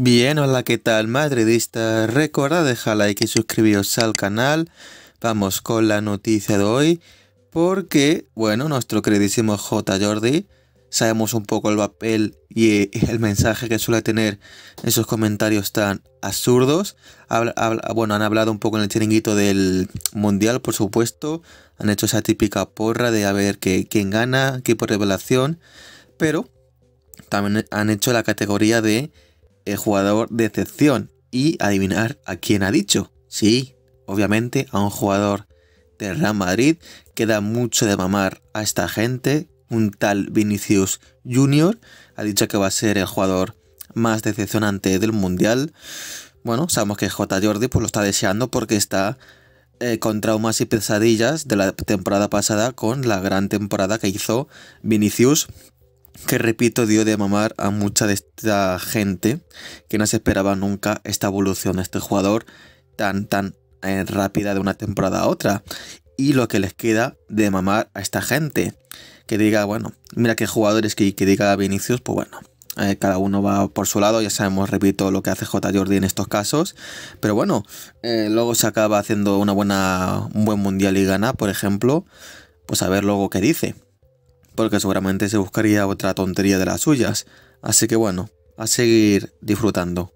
Bien, hola, ¿qué tal madridistas Recuerda dejar like y suscribiros al canal. Vamos con la noticia de hoy, porque, bueno, nuestro queridísimo J. Jordi, sabemos un poco el papel y eh, el mensaje que suele tener Esos comentarios tan absurdos. bueno, han hablado un poco en el chiringuito del Mundial, por supuesto. Han hecho esa típica porra de a ver que, quién gana, qué por revelación. Pero también han hecho la categoría de el jugador de y adivinar a quién ha dicho. Sí, obviamente a un jugador de Real Madrid que da mucho de mamar a esta gente. Un tal Vinicius Junior ha dicho que va a ser el jugador más decepcionante del Mundial. Bueno, sabemos que J. Jordi pues, lo está deseando porque está eh, con traumas y pesadillas de la temporada pasada con la gran temporada que hizo Vinicius que repito dio de mamar a mucha de esta gente que no se esperaba nunca esta evolución de este jugador tan tan eh, rápida de una temporada a otra y lo que les queda de mamar a esta gente que diga bueno mira qué jugadores que, que diga Vinicius pues bueno eh, cada uno va por su lado ya sabemos repito lo que hace J Jordi en estos casos pero bueno eh, luego se acaba haciendo una buena un buen mundial y gana por ejemplo pues a ver luego qué dice porque seguramente se buscaría otra tontería de las suyas. Así que bueno, a seguir disfrutando.